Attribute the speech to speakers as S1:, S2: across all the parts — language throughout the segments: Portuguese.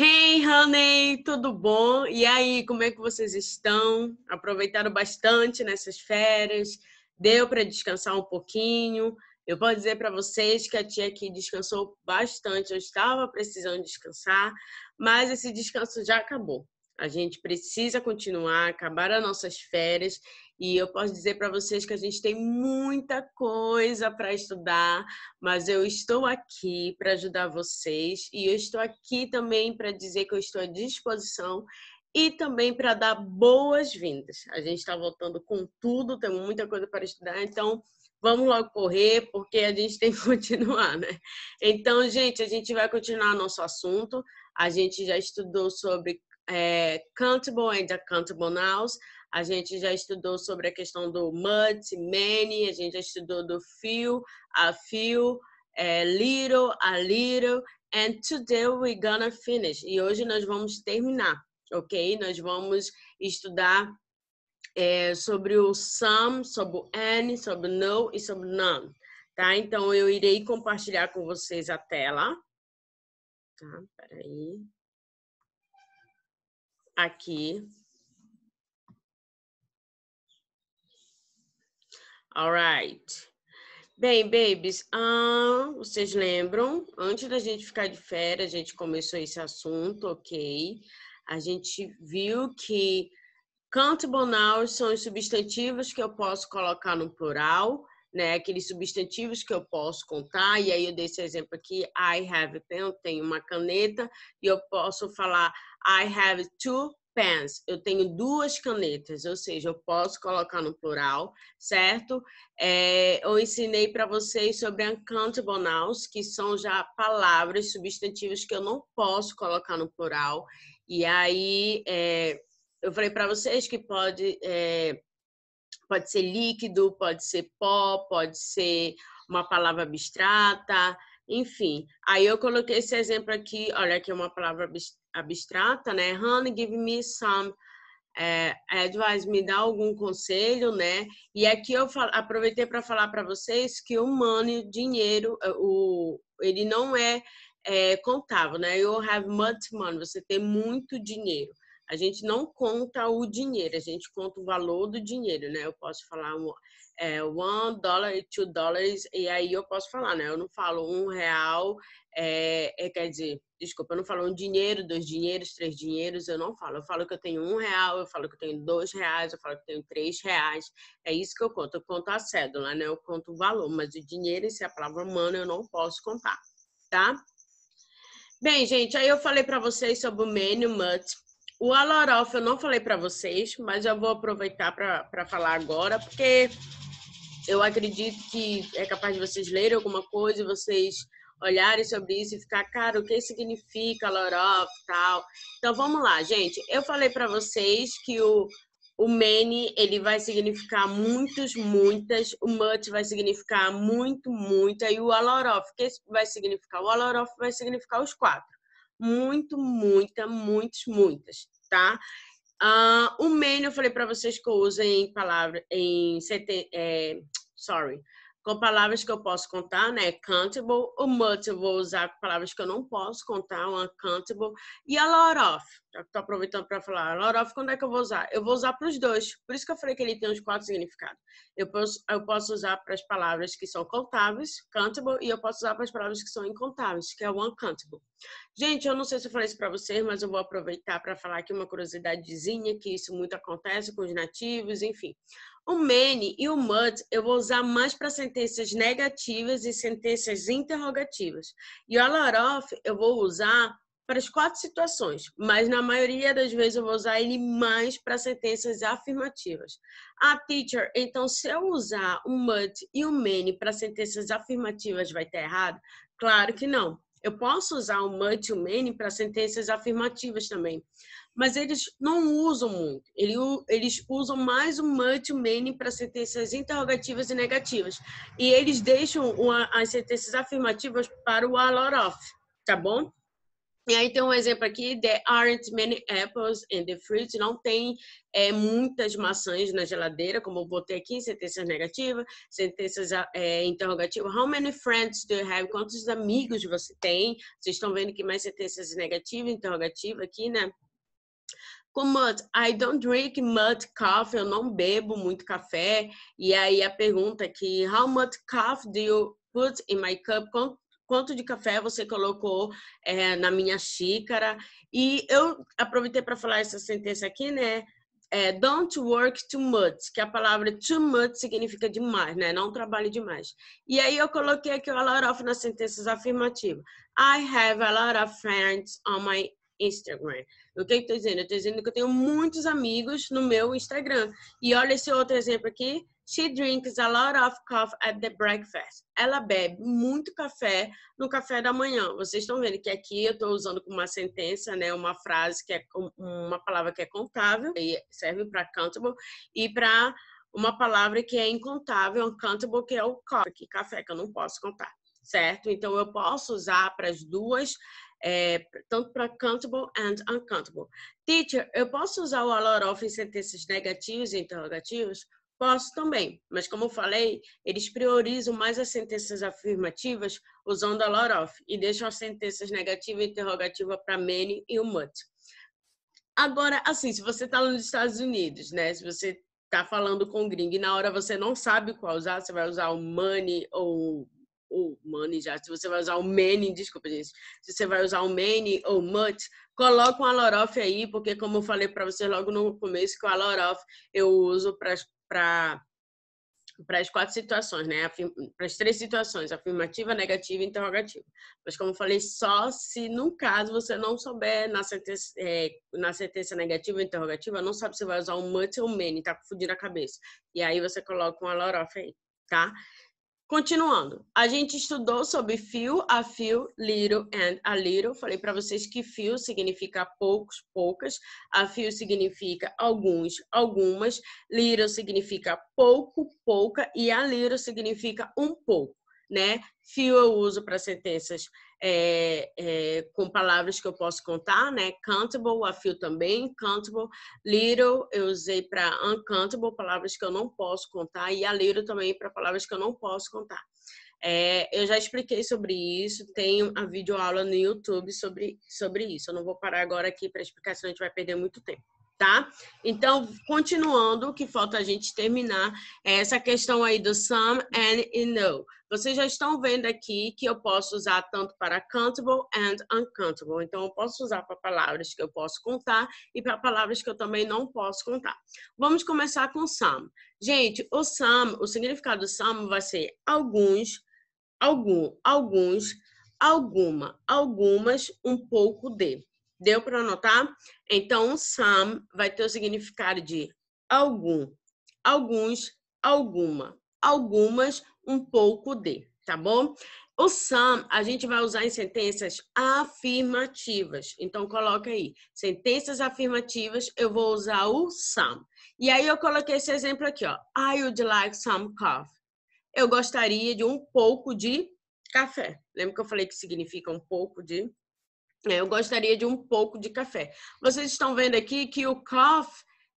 S1: Hey, honey, tudo bom? E aí, como é que vocês estão? Aproveitaram bastante nessas férias? Deu para descansar um pouquinho? Eu posso dizer para vocês que a tia aqui descansou bastante. Eu estava precisando descansar, mas esse descanso já acabou. A gente precisa continuar, acabar as nossas férias e eu posso dizer para vocês que a gente tem muita coisa para estudar, mas eu estou aqui para ajudar vocês e eu estou aqui também para dizer que eu estou à disposição e também para dar boas-vindas. A gente está voltando com tudo, tem muita coisa para estudar, então vamos logo correr, porque a gente tem que continuar, né? Então, gente, a gente vai continuar nosso assunto. A gente já estudou sobre é, countable and accountable nows a gente já estudou sobre a questão do much, many, a gente já estudou do few, a few, é, little, a little, and today we're gonna finish. E hoje nós vamos terminar, ok? Nós vamos estudar é, sobre o some, sobre o any, sobre o no e sobre o none, tá? Então eu irei compartilhar com vocês a tela. Tá, peraí. Aqui. All right. Bem, babies, vocês lembram? Antes da gente ficar de férias, a gente começou esse assunto, ok? A gente viu que countable nouns são os substantivos que eu posso colocar no plural, né? Aqueles substantivos que eu posso contar. E aí eu dei esse exemplo aqui: I have a pen, eu tenho uma caneta, e eu posso falar I have two pens, eu tenho duas canetas, ou seja, eu posso colocar no plural, certo? É, eu ensinei para vocês sobre uncountable nouns, que são já palavras, substantivos que eu não posso colocar no plural. E aí, é, eu falei para vocês que pode, é, pode ser líquido, pode ser pó, pode ser uma palavra abstrata, enfim. Aí eu coloquei esse exemplo aqui, olha aqui é uma palavra abstrata abstrata, né? Honey, give me some é, advice, me dá algum conselho, né? E aqui eu aproveitei para falar para vocês que o money, o dinheiro, é, o, ele não é, é contável, né? You have much money, você tem muito dinheiro. A gente não conta o dinheiro, a gente conta o valor do dinheiro, né? Eu posso falar é, one dollar e two dollars, e aí eu posso falar, né? Eu não falo um real, é, é, quer dizer, desculpa, eu não falo um dinheiro, dois dinheiros, três dinheiros, eu não falo. Eu falo que eu tenho um real, eu falo que eu tenho dois reais, eu falo que eu tenho três reais. É isso que eu conto. Eu conto a cédula, né? Eu conto o valor, mas o dinheiro, se é a palavra humana, eu não posso contar, tá? Bem, gente, aí eu falei para vocês sobre o menu mut. O Alorof eu não falei para vocês, mas eu vou aproveitar para falar agora, porque eu acredito que é capaz de vocês lerem alguma coisa, vocês olharem sobre isso e ficar, cara, o que significa Lorof tal. Então vamos lá, gente. Eu falei para vocês que o o many ele vai significar muitos, muitas, o much vai significar muito, muita e o a lot of, que vai significar o a lot of vai significar os quatro. Muito, muita, muitos, muitas, tá? Uh, o many eu falei para vocês que eu uso em palavra em, sete, é, sorry, com palavras que eu posso contar, né? Countable, o much eu vou usar com palavras que eu não posso contar, o uncountable, e a lot of, já aproveitando para falar, a lot of, quando é que eu vou usar? Eu vou usar para os dois, por isso que eu falei que ele tem os quatro significados. Eu posso, eu posso usar para as palavras que são contáveis, countable, e eu posso usar para as palavras que são incontáveis, que é o uncountable. Gente, eu não sei se eu falei isso para vocês, mas eu vou aproveitar para falar aqui uma curiosidadezinha, que isso muito acontece com os nativos, enfim. O many e o much eu vou usar mais para sentenças negativas e sentenças interrogativas. E o a lot of eu vou usar para as quatro situações, mas na maioria das vezes eu vou usar ele mais para sentenças afirmativas. A ah, teacher, então se eu usar o much e o many para sentenças afirmativas vai estar errado? Claro que não. Eu posso usar o much e o many para sentenças afirmativas também, mas eles não usam muito. Eles usam mais o much e o many para sentenças interrogativas e negativas. E eles deixam as sentenças afirmativas para o a lot of, tá bom? E aí tem um exemplo aqui, there aren't many apples in the fridge, não tem é, muitas maçãs na geladeira, como eu botei aqui, sentenças negativas, sentenças ah, é, interrogativas. How many friends do you have? Quantos amigos você tem? Vocês estão vendo que mais sentenças negativas, interrogativas aqui, né? mud, I don't drink much coffee, eu não bebo muito café. E aí a pergunta aqui, how much coffee do you put in my cup? quanto de café você colocou é, na minha xícara. E eu aproveitei para falar essa sentença aqui, né? É, don't work too much, que a palavra too much significa demais, né? Não trabalhe demais. E aí eu coloquei aqui o a lot of nas sentenças afirmativas. I have a lot of friends on my Instagram. O que eu estou dizendo? Eu estou dizendo que eu tenho muitos amigos no meu Instagram. E olha esse outro exemplo aqui. She drinks a lot of coffee at the breakfast. Ela bebe muito café no café da manhã. Vocês estão vendo que aqui eu estou usando como uma sentença, né? Uma frase que é uma palavra que é contável e serve para countable e para uma palavra que é incontável, uncountable, que é o coffee, que café que eu não posso contar, certo? Então eu posso usar para as duas é, tanto para countable and uncountable. Teacher, eu posso usar o a lot of em sentenças negativas e interrogativas? Posso também, mas como falei, eles priorizam mais as sentenças afirmativas usando a lot of e deixam as sentenças negativa e interrogativa para many e o much. Agora, assim, se você está nos Estados Unidos, né? Se você está falando com o gringo e na hora você não sabe qual usar, você vai usar o money ou o money já. Se você vai usar o many, desculpa, gente. Se você vai usar o many ou much, coloca um lot of aí, porque como eu falei para vocês logo no começo que o lot of eu uso para para as quatro situações, né? Para as três situações, afirmativa, negativa e interrogativa. Mas como eu falei, só se no caso você não souber na sentença, é, na sentença negativa ou interrogativa, não sabe se vai usar o much ou many, tá confundindo a cabeça. E aí você coloca uma lorofa aí, tá? Continuando, a gente estudou sobre few, a few, little and a little. Falei para vocês que few significa poucos, poucas. A few significa alguns, algumas. Little significa pouco, pouca. E a little significa um pouco né? Fio eu uso para sentenças é, é, com palavras que eu posso contar, né? Countable, a fio também, countable. Little eu usei para uncountable, palavras que eu não posso contar, e a little também para palavras que eu não posso contar. É, eu já expliquei sobre isso, tem a videoaula no YouTube sobre, sobre isso. Eu não vou parar agora aqui para explicar, senão a gente vai perder muito tempo tá? Então, continuando, o que falta a gente terminar, é essa questão aí do some and you know. Vocês já estão vendo aqui que eu posso usar tanto para countable and uncountable. Então, eu posso usar para palavras que eu posso contar e para palavras que eu também não posso contar. Vamos começar com some. Gente, o some, o significado do some vai ser alguns, algum, alguns, alguma, algumas, um pouco de. Deu para anotar? Então, some vai ter o significado de algum, alguns, alguma, algumas, um pouco de, tá bom? O some a gente vai usar em sentenças afirmativas. Então, coloca aí. Sentenças afirmativas, eu vou usar o some. E aí, eu coloquei esse exemplo aqui, ó. I would like some coffee. Eu gostaria de um pouco de café. Lembra que eu falei que significa um pouco de é, eu gostaria de um pouco de café. Vocês estão vendo aqui que o cough,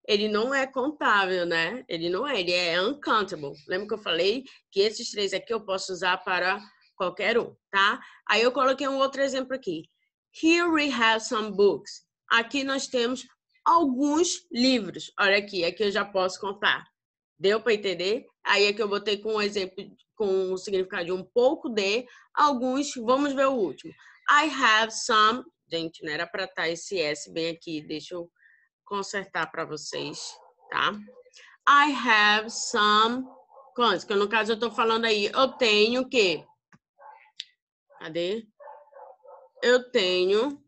S1: ele não é contável, né? Ele não é, ele é uncountable. Lembra que eu falei que esses três aqui eu posso usar para qualquer um, tá? Aí eu coloquei um outro exemplo aqui. Here we have some books. Aqui nós temos alguns livros. Olha aqui, aqui eu já posso contar. Deu para entender? Aí é que eu botei com um exemplo, com o um significado de um pouco de, alguns, vamos ver o último. I have some. Gente, não era para estar tá esse S bem aqui. Deixa eu consertar para vocês, tá? I have some coins. Que no caso eu estou falando aí, eu tenho o quê? Cadê? Eu tenho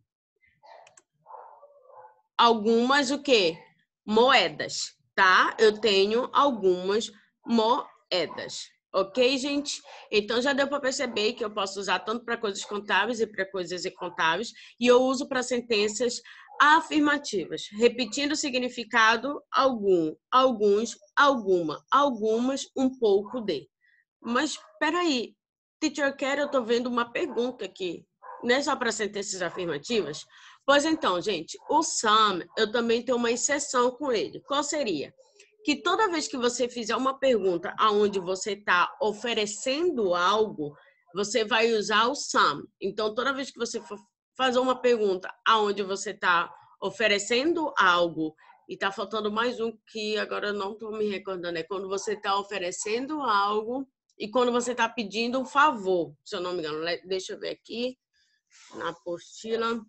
S1: algumas o quê? Moedas, tá? Eu tenho algumas moedas. Ok, gente? Então já deu para perceber que eu posso usar tanto para coisas contáveis e para coisas incontáveis, e eu uso para sentenças afirmativas, repetindo o significado algum, alguns, alguma, algumas, um pouco de. Mas espera aí, teacher care, eu estou vendo uma pergunta aqui. Não é só para sentenças afirmativas? Pois então, gente, o some, eu também tenho uma exceção com ele. Qual seria? que toda vez que você fizer uma pergunta aonde você está oferecendo algo, você vai usar o sam Então, toda vez que você for fazer uma pergunta aonde você está oferecendo algo, e está faltando mais um que agora eu não estou me recordando, é quando você está oferecendo algo e quando você está pedindo um favor, se eu não me engano. Deixa eu ver aqui na apostila.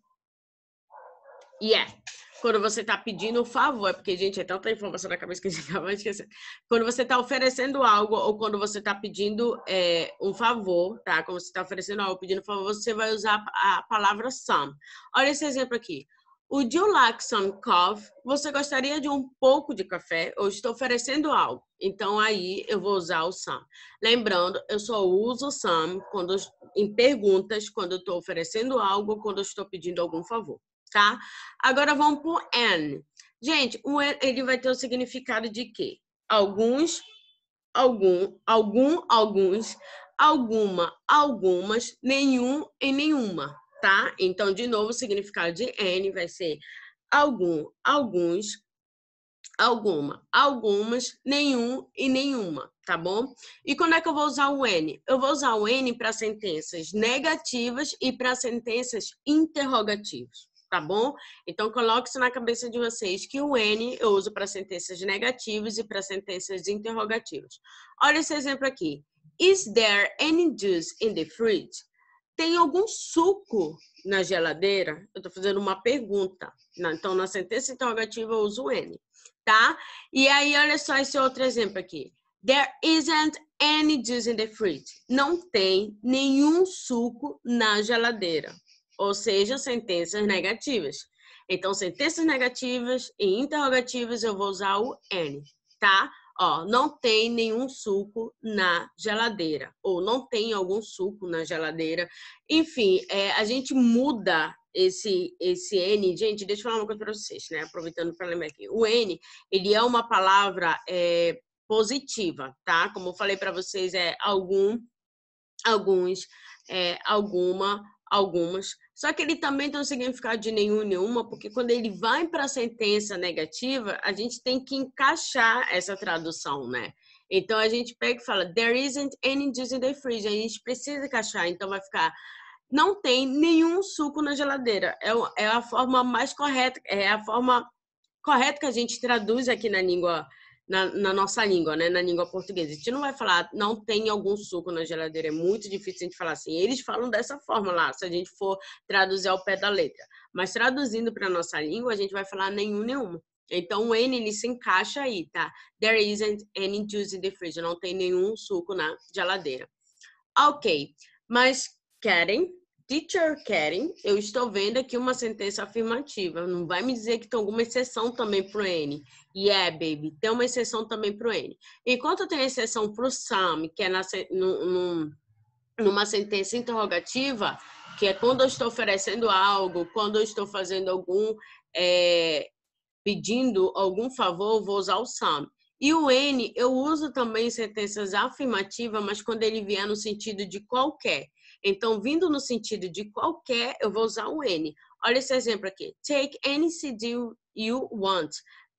S1: Yeah. É. Quando você está pedindo um favor, porque, gente, é tanta informação na cabeça que a gente acaba esquecendo. Quando você está oferecendo algo ou quando você está pedindo é, um favor, tá? Quando você está oferecendo algo, pedindo um favor, você vai usar a palavra some. Olha esse exemplo aqui. Would you like some coffee? Você gostaria de um pouco de café? Eu estou oferecendo algo. Então, aí eu vou usar o some. Lembrando, eu só uso o some quando, em perguntas, quando eu estou oferecendo algo ou quando eu estou pedindo algum favor tá? Agora vamos pro n. Gente, o n ele vai ter o significado de quê? Alguns, algum, algum, alguns, alguma, algumas, nenhum e nenhuma, tá? Então, de novo, o significado de n vai ser algum, alguns, alguma, algumas, nenhum e nenhuma, tá bom? E quando é que eu vou usar o N? Eu vou usar o N para sentenças negativas e para sentenças interrogativas tá bom? Então coloque isso na cabeça de vocês que o N eu uso para sentenças negativas e para sentenças interrogativas. Olha esse exemplo aqui. Is there any juice in the fridge? Tem algum suco na geladeira? Eu estou fazendo uma pergunta. Então, na sentença interrogativa, eu uso o N, tá? E aí, olha só esse outro exemplo aqui. There isn't any juice in the fridge. Não tem nenhum suco na geladeira ou seja, sentenças negativas. Então, sentenças negativas e interrogativas eu vou usar o N, tá? Ó, não tem nenhum suco na geladeira, ou não tem algum suco na geladeira. Enfim, é, a gente muda esse, esse N. Gente, deixa eu falar uma coisa para vocês, né? Aproveitando para lembrar aqui. O N, ele é uma palavra é, positiva, tá? Como eu falei para vocês, é algum, alguns, é, alguma, algumas só que ele também tem um significado de nenhum, nenhuma, porque quando ele vai para a sentença negativa, a gente tem que encaixar essa tradução, né? Então a gente pega e fala, there isn't any juice in the fridge. A gente precisa encaixar, então vai ficar não tem nenhum suco na geladeira. É, é a forma mais correta, é a forma correta que a gente traduz aqui na língua na, na, nossa língua, né? Na língua portuguesa. A gente não vai falar, não tem algum suco na geladeira. É muito difícil a gente falar assim. Eles falam dessa forma lá, se a gente for traduzir ao pé da letra. Mas traduzindo para nossa língua, a gente vai falar nenhum, nenhum. Então, o N ele se encaixa aí, tá? There isn't any juice in the fridge. Não tem nenhum suco na geladeira. Ok. Mas querem teacher Karen, eu estou vendo aqui uma sentença afirmativa. Não vai me dizer que tem alguma exceção também para o N. Yeah, baby, tem uma exceção também para o N. Enquanto tem exceção para o Sam, que é na, num, numa sentença interrogativa, que é quando eu estou oferecendo algo, quando eu estou fazendo algum. É, pedindo algum favor, vou usar o Sam. E o N eu uso também em sentenças afirmativas, mas quando ele vier no sentido de qualquer. Então, vindo no sentido de qualquer, eu vou usar o n. Olha esse exemplo aqui. Take any CD you want.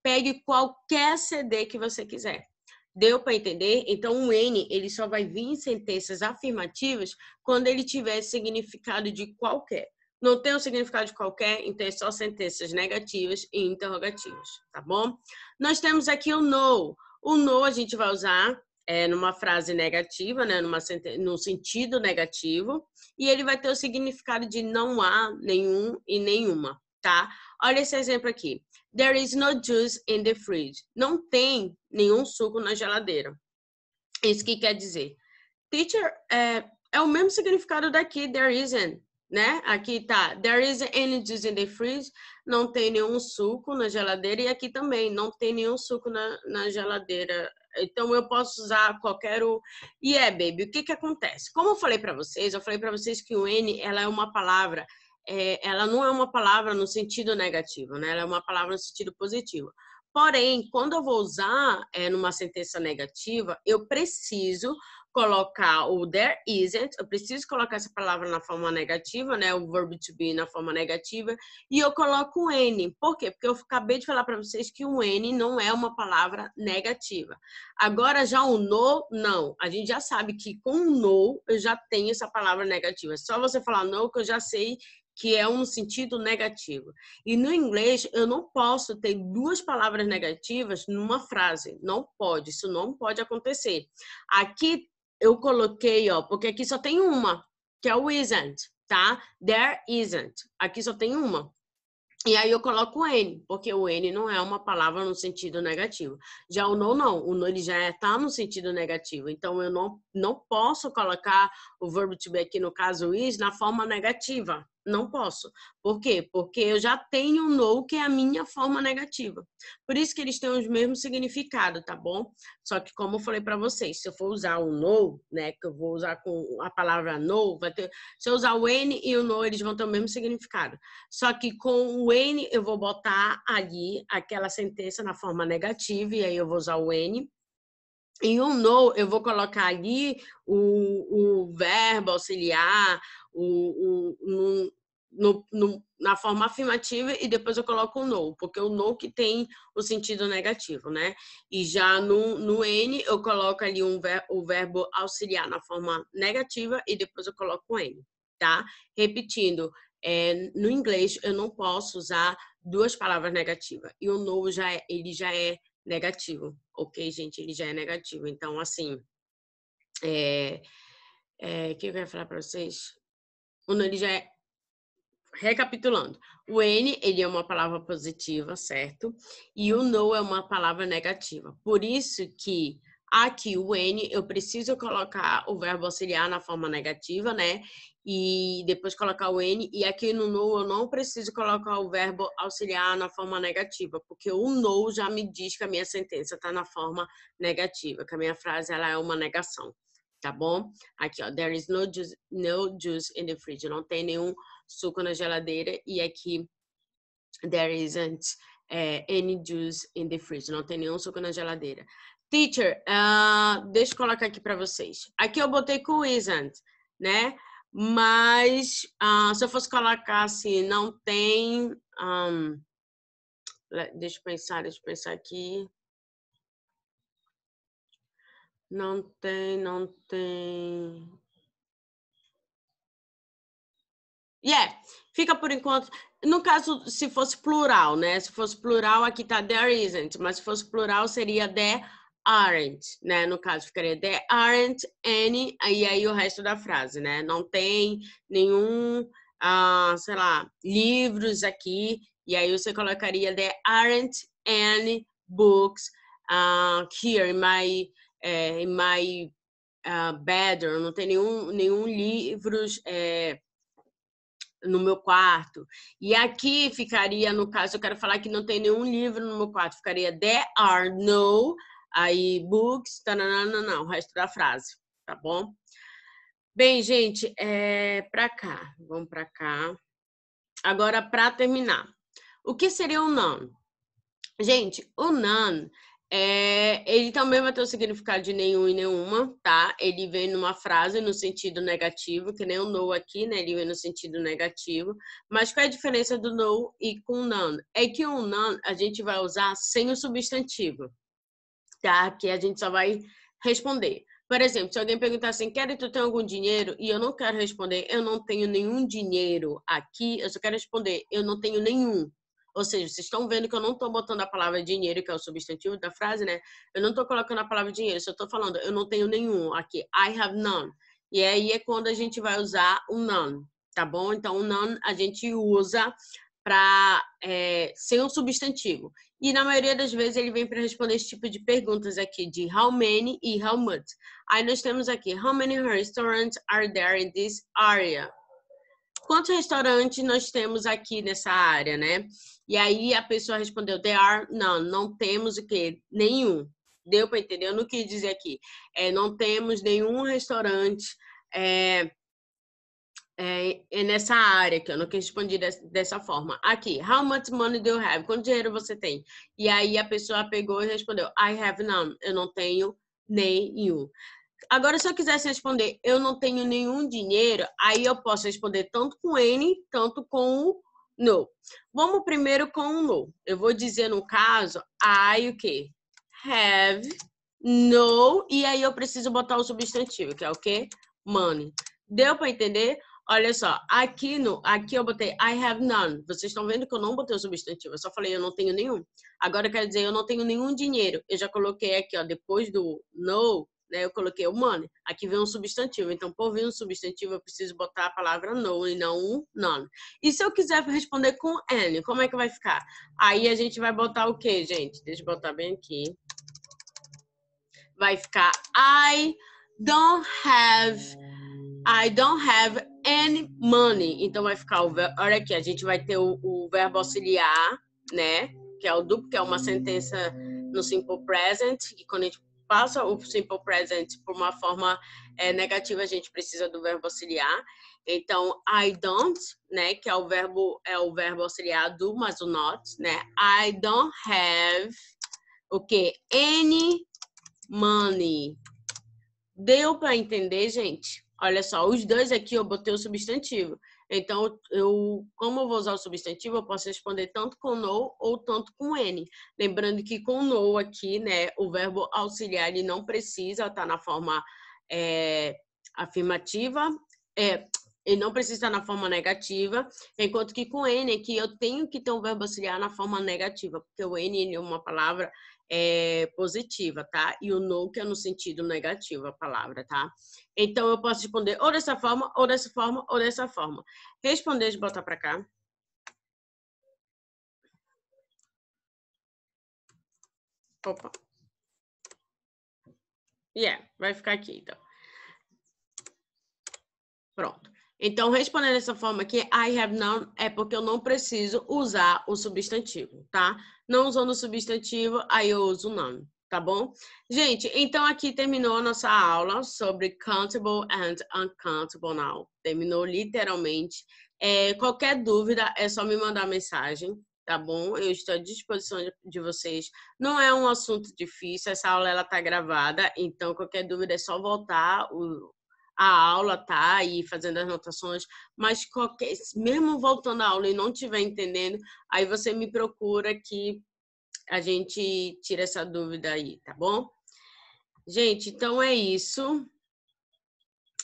S1: Pegue qualquer CD que você quiser. Deu para entender? Então, o N ele só vai vir em sentenças afirmativas quando ele tiver significado de qualquer. Não tem o um significado de qualquer, então é só sentenças negativas e interrogativas, tá bom? Nós temos aqui o no. O no a gente vai usar é, numa frase negativa, né, numa, num sentido negativo, e ele vai ter o significado de não há nenhum e nenhuma, tá? Olha esse exemplo aqui. There is no juice in the fridge. Não tem nenhum suco na geladeira. Isso que quer dizer? Teacher, é, é o mesmo significado daqui, there isn't, né? Aqui tá, there isn't any juice in the fridge. Não tem nenhum suco na geladeira. E aqui também, não tem nenhum suco na, na geladeira então eu posso usar qualquer o e yeah, é, baby. O que que acontece? Como eu falei para vocês, eu falei para vocês que o n ela é uma palavra, é, ela não é uma palavra no sentido negativo, né? Ela é uma palavra no sentido positivo. Porém, quando eu vou usar é, numa sentença negativa, eu preciso colocar o there isn't, eu preciso colocar essa palavra na forma negativa, né? O verbo to be na forma negativa, e eu coloco o N. Por quê? Porque eu acabei de falar para vocês que o N não é uma palavra negativa. Agora já o no, não. A gente já sabe que com o no eu já tenho essa palavra negativa. É só você falar no que eu já sei que é um sentido negativo. E no inglês, eu não posso ter duas palavras negativas numa frase. Não pode, isso não pode acontecer. Aqui eu coloquei, ó, porque aqui só tem uma, que é o isn't, tá? There isn't. Aqui só tem uma. E aí eu coloco o N, porque o N não é uma palavra no sentido negativo. Já o no não, o no ele já está é, no sentido negativo. Então eu não, não posso colocar o verbo to be aqui no caso is na forma negativa, não posso. Por quê? Porque eu já tenho o no, que é a minha forma negativa. Por isso que eles têm os mesmos significado, tá bom? Só que, como eu falei para vocês, se eu for usar o no, né, que eu vou usar com a palavra no, vai ter. Se eu usar o n e o no, eles vão ter o mesmo significado. Só que com o n, eu vou botar ali aquela sentença na forma negativa, e aí eu vou usar o n. E o no, eu vou colocar ali o, o verbo auxiliar, o, o, no, no, no, na forma afirmativa e depois eu coloco o no, porque o no que tem o sentido negativo, né? E já no, no N eu coloco ali um ver, o verbo auxiliar na forma negativa e depois eu coloco o N, tá? Repetindo, é, no inglês eu não posso usar duas palavras negativas e o no já é, ele já é negativo. Ok, gente, ele já é negativo. Então, assim, é, é, o que eu quero falar para vocês? O N ele já é. Recapitulando, o N ele é uma palavra positiva, certo? E o no é uma palavra negativa. Por isso que Aqui, o N, eu preciso colocar o verbo auxiliar na forma negativa, né? E depois colocar o N. E aqui no no, eu não preciso colocar o verbo auxiliar na forma negativa, porque o no já me diz que a minha sentença está na forma negativa, que a minha frase ela é uma negação, tá bom? Aqui, ó, there is no juice, no juice in the fridge, não tem nenhum suco na geladeira. E aqui, there isn't é, any juice in the fridge. Não tem nenhum suco na geladeira. Teacher, uh, deixa eu colocar aqui para vocês. Aqui eu botei com isn't, né? Mas uh, se eu fosse colocar assim, não tem. Um, deixa eu pensar, deixa eu pensar aqui. Não tem, não tem. Yeah, fica por enquanto. No caso, se fosse plural, né? Se fosse plural, aqui tá there isn't, mas se fosse plural seria there aren't, né? No caso, ficaria there aren't any, e aí o resto da frase, né? Não tem nenhum, ah, sei lá, livros aqui, e aí você colocaria there aren't any books uh, here in my, é, in my uh, bedroom. Não tem nenhum, nenhum livros é, no meu quarto. E aqui ficaria, no caso, eu quero falar que não tem nenhum livro no meu quarto, ficaria there are no aí books, tananana, o resto da frase, tá bom? Bem, gente, é para cá, vamos para cá. Agora para terminar. O que seria o não Gente, o none é, ele também vai ter o significado de nenhum e nenhuma, tá? Ele vem numa frase no sentido negativo, que nem o no aqui, né? Ele vem no sentido negativo. Mas qual é a diferença do no e com none? É que o none a gente vai usar sem o substantivo, tá? Que a gente só vai responder. Por exemplo, se alguém perguntar assim, quero tu tem algum dinheiro? E eu não quero responder, eu não tenho nenhum dinheiro aqui, eu só quero responder, eu não tenho nenhum, ou seja, vocês estão vendo que eu não estou botando a palavra dinheiro, que é o substantivo da frase, né? Eu não estou colocando a palavra dinheiro, só estou falando eu não tenho nenhum aqui. I have none. E aí é quando a gente vai usar o none, tá bom? Então, o none a gente usa para é, ser um substantivo. E na maioria das vezes ele vem para responder esse tipo de perguntas aqui de how many e how much. Aí nós temos aqui how many restaurants are there in this area? quantos restaurantes nós temos aqui nessa área, né? E aí a pessoa respondeu, there are, não, não temos o quê? Nenhum. Deu para entender? Eu não quis dizer aqui. É, não temos nenhum restaurante é, é, é, nessa área que eu não quis responder dessa forma. Aqui, how much money do you have? Quanto dinheiro você tem? E aí a pessoa pegou e respondeu, I have none. Eu não tenho nenhum. Agora, se eu quisesse responder, eu não tenho nenhum dinheiro, aí eu posso responder tanto com N, tanto com o no. Vamos primeiro com o no. Eu vou dizer, no caso, I o quê? Have, no, e aí eu preciso botar o substantivo, que é o quê? Money. Deu para entender? Olha só, aqui no, aqui eu botei I have none. Vocês estão vendo que eu não botei o substantivo, eu só falei eu não tenho nenhum. Agora quer dizer eu não tenho nenhum dinheiro. Eu já coloquei aqui, ó, depois do no, eu coloquei money Aqui vem um substantivo. Então, por vir um substantivo, eu preciso botar a palavra no e não um none. E se eu quiser responder com N, como é que vai ficar? Aí a gente vai botar o quê, gente? Deixa eu botar bem aqui. Vai ficar I don't have I don't have any money. Então vai ficar o ver... olha aqui, a gente vai ter o, o verbo auxiliar, né? Que é o duplo, que é uma sentença no simple present, que quando a gente passa o simple present por uma forma é, negativa, a gente precisa do verbo auxiliar. Então, I don't, né, que é o verbo é o verbo auxiliar do mas o not, né? I don't have o que? Any money. Deu para entender, gente? Olha só, os dois aqui eu botei o substantivo. Então, eu, como eu vou usar o substantivo, eu posso responder tanto com no ou tanto com n. Lembrando que com no aqui, né, o verbo auxiliar ele não precisa estar tá na forma é, afirmativa, é, ele não precisa estar na forma negativa, enquanto que com n aqui eu tenho que ter um verbo auxiliar na forma negativa, porque o n é uma palavra é, positiva, tá? E o é no sentido negativo, a palavra, tá? Então, eu posso responder ou dessa forma, ou dessa forma, ou dessa forma. Responder de botar para cá. Opa. Yeah, vai ficar aqui, então. Pronto. Então, respondendo dessa forma aqui, I have none é porque eu não preciso usar o substantivo, tá? Não usando o substantivo, aí eu uso none, tá bom? Gente, então aqui terminou a nossa aula sobre countable and uncountable now. Terminou literalmente. É, qualquer dúvida é só me mandar mensagem, tá bom? Eu estou à disposição de vocês. Não é um assunto difícil, essa aula ela tá gravada, então qualquer dúvida é só voltar o, a aula, tá aí fazendo as anotações mas qualquer, mesmo voltando à aula e não estiver entendendo, aí você me procura que a gente tira essa dúvida aí, tá bom? Gente, então é isso.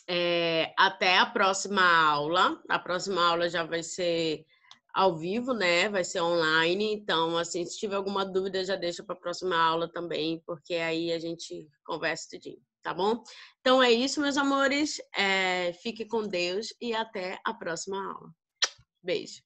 S1: É, até a próxima aula. A próxima aula já vai ser ao vivo, né? Vai ser online. Então, assim, se tiver alguma dúvida, já deixa para a próxima aula também, porque aí a gente conversa tudinho tá bom? Então é isso, meus amores. É, fique com Deus e até a próxima aula. Beijo.